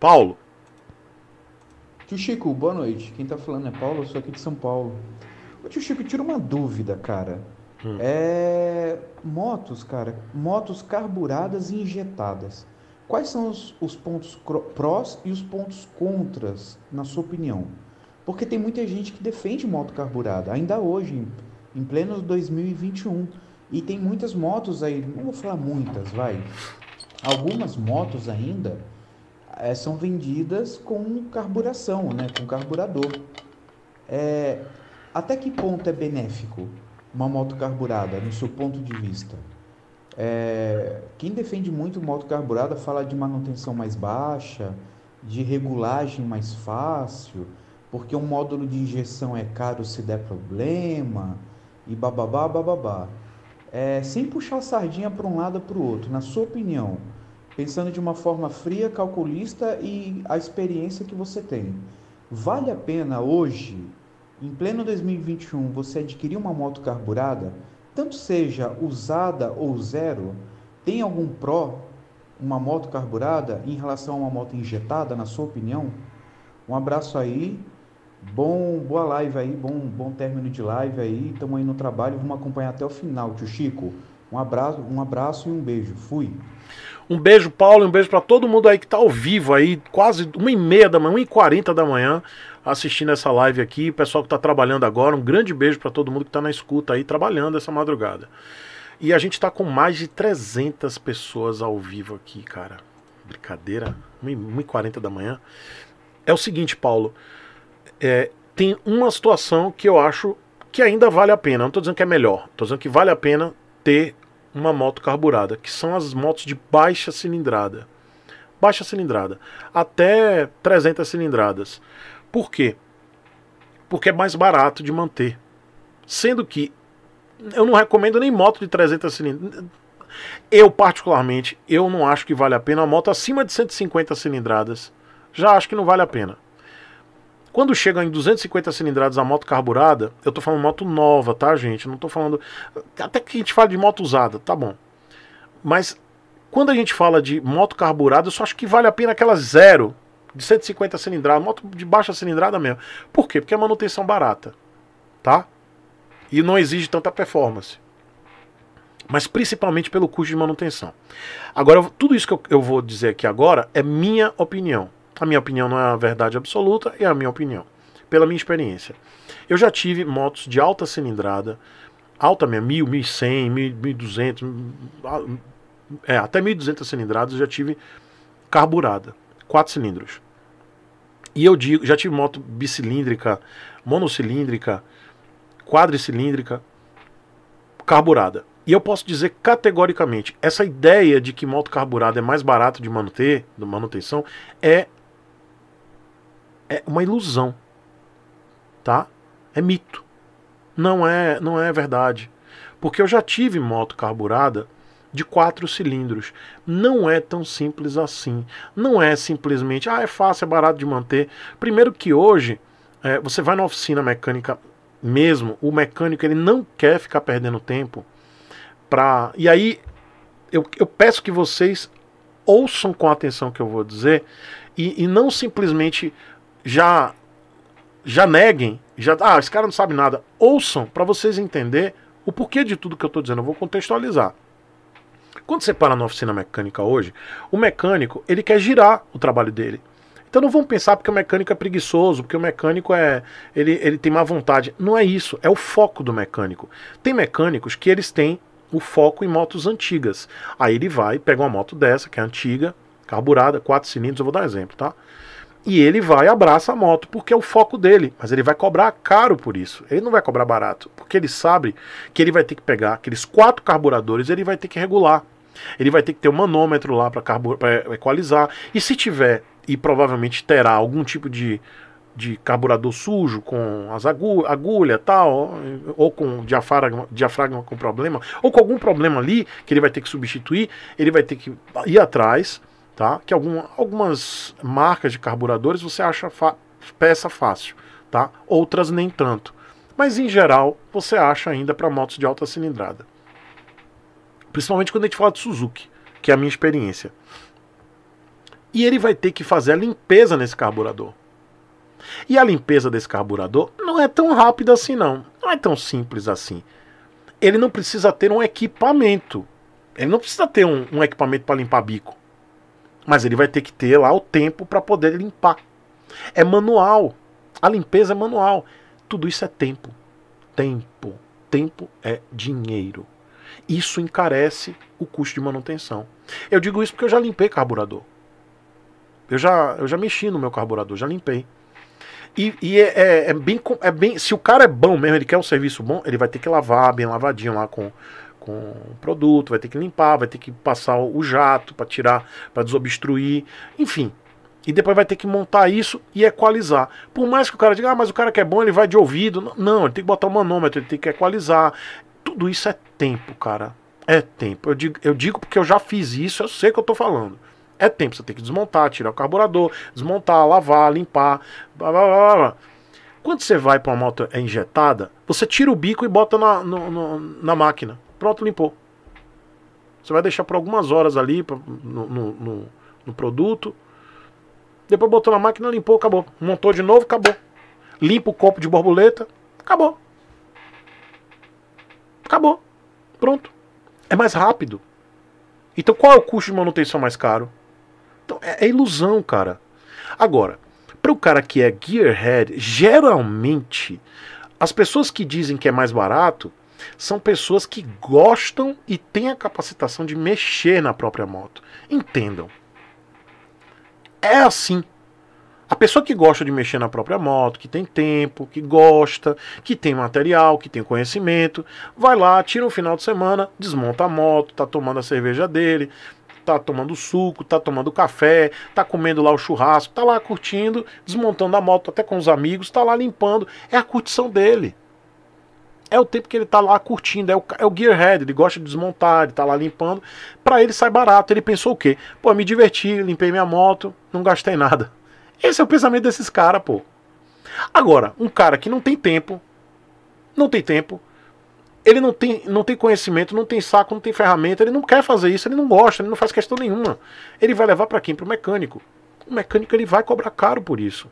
Paulo. Tio Chico, boa noite. Quem tá falando é Paulo, eu sou aqui de São Paulo. Ô, tio Chico, tira uma dúvida, cara. Hum. É... Motos, cara, motos carburadas e injetadas. Quais são os, os pontos prós e os pontos contras, na sua opinião? Porque tem muita gente que defende moto carburada, ainda hoje, em, em pleno 2021. E tem muitas motos aí, não vou falar muitas, vai. Algumas motos ainda é, são vendidas com carburação, né, com carburador. É, até que ponto é benéfico uma moto carburada, no seu ponto de vista? É, quem defende muito moto carburada fala de manutenção mais baixa, de regulagem mais fácil, porque um módulo de injeção é caro se der problema, e bababá, bababá. É, sem puxar a sardinha para um lado para o outro, na sua opinião, pensando de uma forma fria, calculista e a experiência que você tem. Vale a pena hoje, em pleno 2021, você adquirir uma moto carburada, tanto seja usada ou zero? Tem algum pró uma moto carburada em relação a uma moto injetada, na sua opinião? Um abraço aí. Bom, boa live aí, bom, bom término de live aí. Estamos aí no trabalho, vamos acompanhar até o final, tio Chico. Um abraço, um abraço e um beijo. Fui. Um beijo, Paulo, e um beijo para todo mundo aí que tá ao vivo aí, quase uma e meia da manhã, 1 e 40 da manhã, assistindo essa live aqui. Pessoal que tá trabalhando agora, um grande beijo para todo mundo que tá na escuta aí, trabalhando essa madrugada. E a gente está com mais de 300 pessoas ao vivo aqui, cara. Brincadeira. 1h40 da manhã. É o seguinte, Paulo. É, tem uma situação que eu acho que ainda vale a pena. Não estou dizendo que é melhor. Estou dizendo que vale a pena ter uma moto carburada, que são as motos de baixa cilindrada. Baixa cilindrada, até 300 cilindradas. Por quê? Porque é mais barato de manter. Sendo que eu não recomendo nem moto de 300 cilindradas. Eu, particularmente, eu não acho que vale a pena. Uma moto acima de 150 cilindradas, já acho que não vale a pena. Quando chega em 250 cilindradas a moto carburada, eu tô falando moto nova, tá, gente? Não tô falando. Até que a gente fala de moto usada, tá bom. Mas quando a gente fala de moto carburada, eu só acho que vale a pena aquela zero de 150 cilindradas, moto de baixa cilindrada mesmo. Por quê? Porque é manutenção barata, tá? E não exige tanta performance mas principalmente pelo custo de manutenção. Agora, tudo isso que eu, eu, vou dizer aqui agora é minha opinião. A minha opinião não é a verdade absoluta, é a minha opinião, pela minha experiência. Eu já tive motos de alta cilindrada, alta mesmo, 1000, 1100, 1200, é, até 1200 cilindradas eu já tive carburada, quatro cilindros. E eu digo, já tive moto bicilíndrica, monocilíndrica, quadricilíndrica, carburada. E eu posso dizer categoricamente, essa ideia de que moto carburada é mais barata de manter, de manutenção, é é uma ilusão, tá? É mito. Não é, não é verdade. Porque eu já tive moto carburada de quatro cilindros. Não é tão simples assim. Não é simplesmente, ah, é fácil, é barato de manter. Primeiro que hoje, é, você vai na oficina mecânica mesmo, o mecânico ele não quer ficar perdendo tempo pra. E aí eu, eu, peço que vocês ouçam com atenção o que eu vou dizer e, e não simplesmente já já neguem, já ah, esse cara não sabe nada. Ouçam para vocês entender o porquê de tudo que eu estou dizendo. Eu vou contextualizar. Quando você para na oficina mecânica hoje, o mecânico ele quer girar o trabalho dele. Então não vão pensar porque o mecânico é preguiçoso, porque o mecânico é ele, ele tem má vontade. Não é isso, é o foco do mecânico. Tem mecânicos que eles têm o foco em motos antigas. Aí ele vai, pega uma moto dessa, que é antiga, carburada, quatro cilindros, eu vou dar exemplo, tá? e ele vai abraça a moto porque é o foco dele, mas ele vai cobrar caro por isso. Ele não vai cobrar barato, porque ele sabe que ele vai ter que pegar aqueles quatro carburadores, ele vai ter que regular. Ele vai ter que ter um manômetro lá para carbur... equalizar. E se tiver, e provavelmente terá algum tipo de, de carburador sujo com as agu... agulha tal, ou com diafragma, diafragma com problema, ou com algum problema ali que ele vai ter que substituir, ele vai ter que ir atrás tá? Que algum, algumas marcas de carburadores você acha peça fácil, tá? Outras nem tanto. Mas em geral, você acha ainda para motos de alta cilindrada. Principalmente quando a gente fala de Suzuki, que é a minha experiência. E ele vai ter que fazer a limpeza nesse carburador. E a limpeza desse carburador não é tão rápida assim não, não é tão simples assim. Ele não precisa ter um equipamento. Ele não precisa ter um, um equipamento para limpar bico mas ele vai ter que ter lá o tempo para poder limpar. É manual. A limpeza é manual. Tudo isso é tempo. Tempo. Tempo é dinheiro. Isso encarece o custo de manutenção. Eu digo isso porque eu já limpei carburador. Eu já, eu já mexi no meu carburador, já limpei. E, e é, é, é, bem, é bem. Se o cara é bom mesmo, ele quer um serviço bom, ele vai ter que lavar bem lavadinho lá com com produto, vai ter que limpar, vai ter que passar o jato para tirar, para desobstruir, enfim. E depois vai ter que montar isso e equalizar. Por mais que o cara diga, ah, mas o cara que é bom, ele vai de ouvido. Não, ele tem que botar o um manômetro, ele tem que equalizar. Tudo isso é tempo, cara. É tempo. Eu digo, eu digo porque eu já fiz isso, eu sei o que eu estou falando. É tempo, você tem que desmontar, tirar o carburador, desmontar, lavar, limpar, blá blá blá blá. Quando você vai para uma moto é injetada, você tira o bico e bota na, no, no, na máquina. Pronto, limpou. Você vai deixar por algumas horas ali no, no, no, no produto. Depois botou na máquina, limpou, acabou. Montou de novo, acabou. Limpa o copo de borboleta, acabou. Acabou. Pronto. É mais rápido. Então qual é o custo de manutenção mais caro? Então é, é ilusão, cara. Agora, para o cara que é gearhead, geralmente as pessoas que dizem que é mais barato são pessoas que gostam e têm a capacitação de mexer na própria moto. Entendam. É assim. A pessoa que gosta de mexer na própria moto, que tem tempo, que gosta, que tem material, que tem conhecimento, vai lá, tira um final de semana, desmonta a moto, tá tomando a cerveja dele, tá tomando suco, tá tomando café, tá comendo lá o churrasco, tá lá curtindo, desmontando a moto até com os amigos, tá lá limpando. É a curtição dele é o tempo que ele tá lá curtindo, é o, é o gearhead, ele gosta de desmontar, ele tá lá limpando. Para ele sai barato. Ele pensou o quê? Pô, me diverti, limpei minha moto, não gastei nada. Esse é o pensamento desses caras, pô. Agora, um cara que não tem tempo, não tem tempo, ele não tem, não tem conhecimento, não tem saco, não tem ferramenta, ele não quer fazer isso, ele não gosta, ele não faz questão nenhuma. Ele vai levar para quem? Para o mecânico. O mecânico ele vai cobrar caro por isso.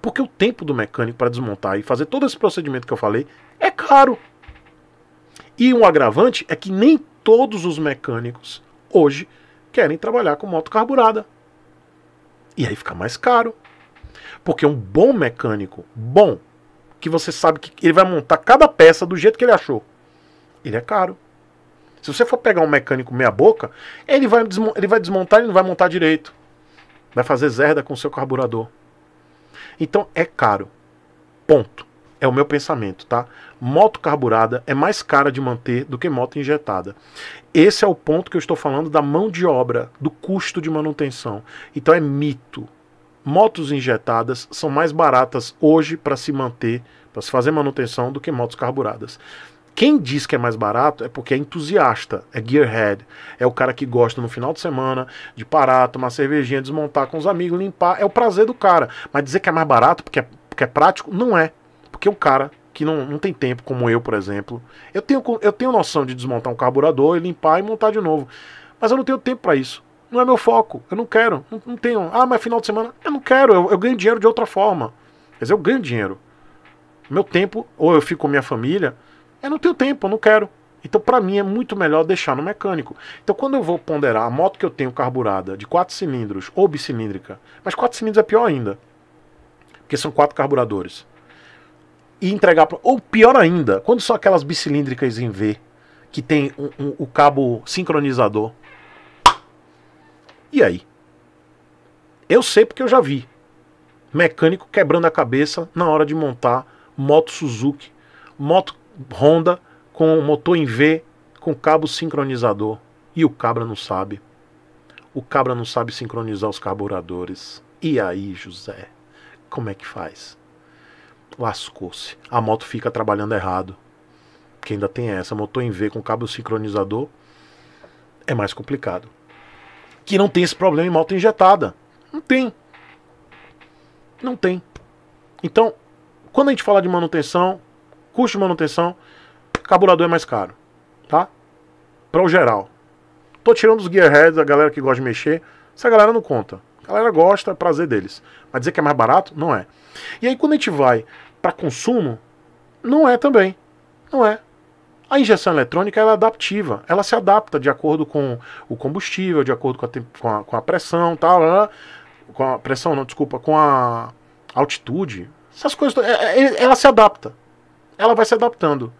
Porque o tempo do mecânico para desmontar e fazer todo esse procedimento que eu falei é caro. E um agravante é que nem todos os mecânicos hoje querem trabalhar com moto carburada. E aí fica mais caro. Porque um bom mecânico, bom, que você sabe que ele vai montar cada peça do jeito que ele achou, ele é caro. Se você for pegar um mecânico meia boca, ele vai, ele vai desmontar e não vai montar direito. Vai fazer zerda com o seu carburador. Então é caro. Ponto. É o meu pensamento, tá? Moto carburada é mais cara de manter do que moto injetada. Esse é o ponto que eu estou falando da mão de obra, do custo de manutenção. Então é mito. Motos injetadas são mais baratas hoje para se manter, para se fazer manutenção do que motos carburadas. Quem diz que é mais barato é porque é entusiasta, é gearhead. É o cara que gosta no final de semana de parar, tomar cervejinha, desmontar com os amigos, limpar. É o prazer do cara. Mas dizer que é mais barato porque é, porque é prático, não é. Porque o cara que não, não tem tempo, como eu, por exemplo, eu tenho, eu tenho noção de desmontar um carburador, limpar e montar de novo. Mas eu não tenho tempo para isso. Não é meu foco. Eu não quero. Não, não, tenho. Ah, mas final de semana. Eu não quero. Eu, eu ganho dinheiro de outra forma. Quer dizer, eu ganho dinheiro. Meu tempo, ou eu fico com minha família, eu não tenho tempo, eu não quero. Então, para mim, é muito melhor deixar no mecânico. Então, quando eu vou ponderar a moto que eu tenho carburada de quatro cilindros ou bicilíndrica, mas quatro cilindros é pior ainda, porque são quatro carburadores, e entregar. Pra... Ou pior ainda, quando são aquelas bicilíndricas em V, que tem um, um, o cabo sincronizador. E aí? Eu sei porque eu já vi. Mecânico quebrando a cabeça na hora de montar moto Suzuki, moto Honda com motor em V, com cabo sincronizador. E o cabra não sabe. O cabra não sabe sincronizar os carburadores. E aí, José? Como é que faz? Lascou-se. A moto fica trabalhando errado. Que ainda tem essa. Motor em V com cabo sincronizador é mais complicado. Que não tem esse problema em moto injetada. Não tem. Não tem. Então, quando a gente fala de manutenção, custo de manutenção, carburador é mais caro, tá? Para o geral. Tô tirando os gearheads, a galera que gosta de mexer, essa galera não conta. A galera gosta, é prazer deles. Mas dizer que é mais barato, não é. E aí quando a gente vai para consumo, não é também. Não é. A injeção eletrônica ela é adaptiva, ela se adapta de acordo com o combustível, de acordo com a, com a, com a pressão, tal, tá, com a pressão, não, desculpa, com a altitude. Essas coisas, é, é, ela se adapta ela vai se adaptando.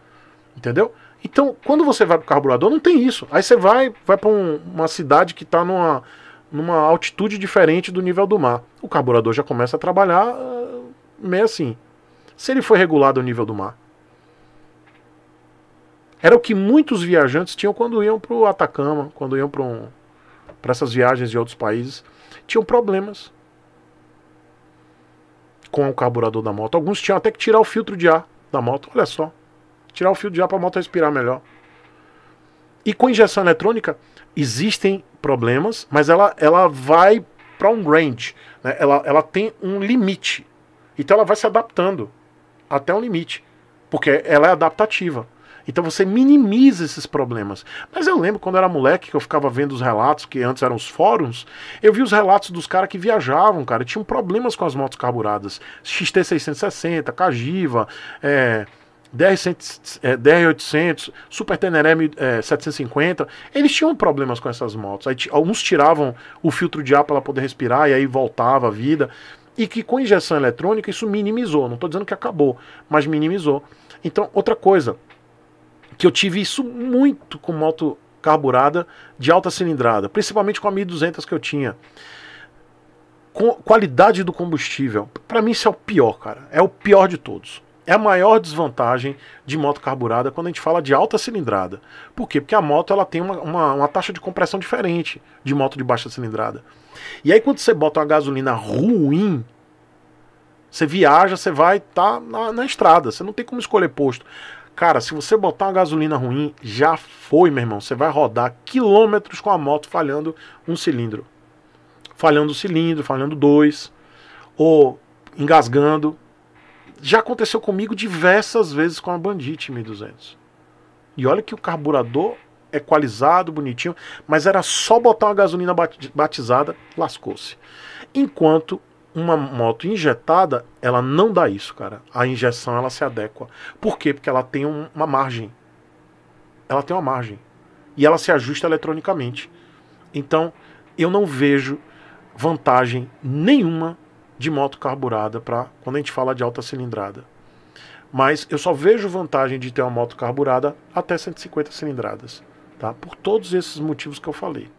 Entendeu? Então, quando você vai pro carburador, não tem isso. Aí você vai, vai para um, uma cidade que está numa, numa altitude diferente do nível do mar. O carburador já começa a trabalhar ah, meio assim. Se ele foi regulado ao nível do mar. Era o que muitos viajantes tinham quando iam pro Atacama, quando iam para um, essas viagens de outros países. Tinham problemas com o carburador da moto. Alguns tinham até que tirar o filtro de ar da moto, olha só. Tirar o fio de ar para a moto respirar melhor. E com injeção eletrônica, existem problemas, mas ela, ela vai para um range. Né? Ela, ela tem um limite. Então ela vai se adaptando até um limite. Porque ela é adaptativa. Então você minimiza esses problemas. Mas eu lembro quando eu era moleque que eu ficava vendo os relatos, que antes eram os fóruns, eu vi os relatos dos caras que viajavam, cara, tinham problemas com as motos carburadas. XT660, Cagiva, é, DR800, é, Super Teneré é, 750, eles tinham problemas com essas motos. Aí, alguns tiravam o filtro de ar para ela poder respirar e aí voltava a vida. E que com injeção eletrônica isso minimizou. Não estou dizendo que acabou, mas minimizou. Então, outra coisa, que eu tive isso muito com moto carburada de alta cilindrada, principalmente com a 1200 que eu tinha. Com qualidade do combustível, para mim isso é o pior, cara. É o pior de todos. É a maior desvantagem de moto carburada quando a gente fala de alta cilindrada. Por quê? Porque a moto ela tem uma, uma, uma taxa de compressão diferente de moto de baixa cilindrada. E aí quando você bota uma gasolina ruim, você viaja, você vai estar tá na, na estrada, você não tem como escolher posto. Cara, se você botar uma gasolina ruim, já foi, meu irmão. Você vai rodar quilômetros com a moto falhando um cilindro. Falhando o cilindro, falhando dois. Ou engasgando. Já aconteceu comigo diversas vezes com a Bandit 1200. E olha que o carburador equalizado, é bonitinho, mas era só botar uma gasolina batizada, lascou-se. Enquanto uma moto injetada, ela não dá isso, cara. A injeção ela se adequa. Por quê? Porque ela tem um, uma margem. Ela tem uma margem. E ela se ajusta eletronicamente. Então, eu não vejo vantagem nenhuma de moto carburada para quando a gente fala de alta cilindrada. Mas eu só vejo vantagem de ter uma moto carburada até 150 cilindradas, tá? Por todos esses motivos que eu falei.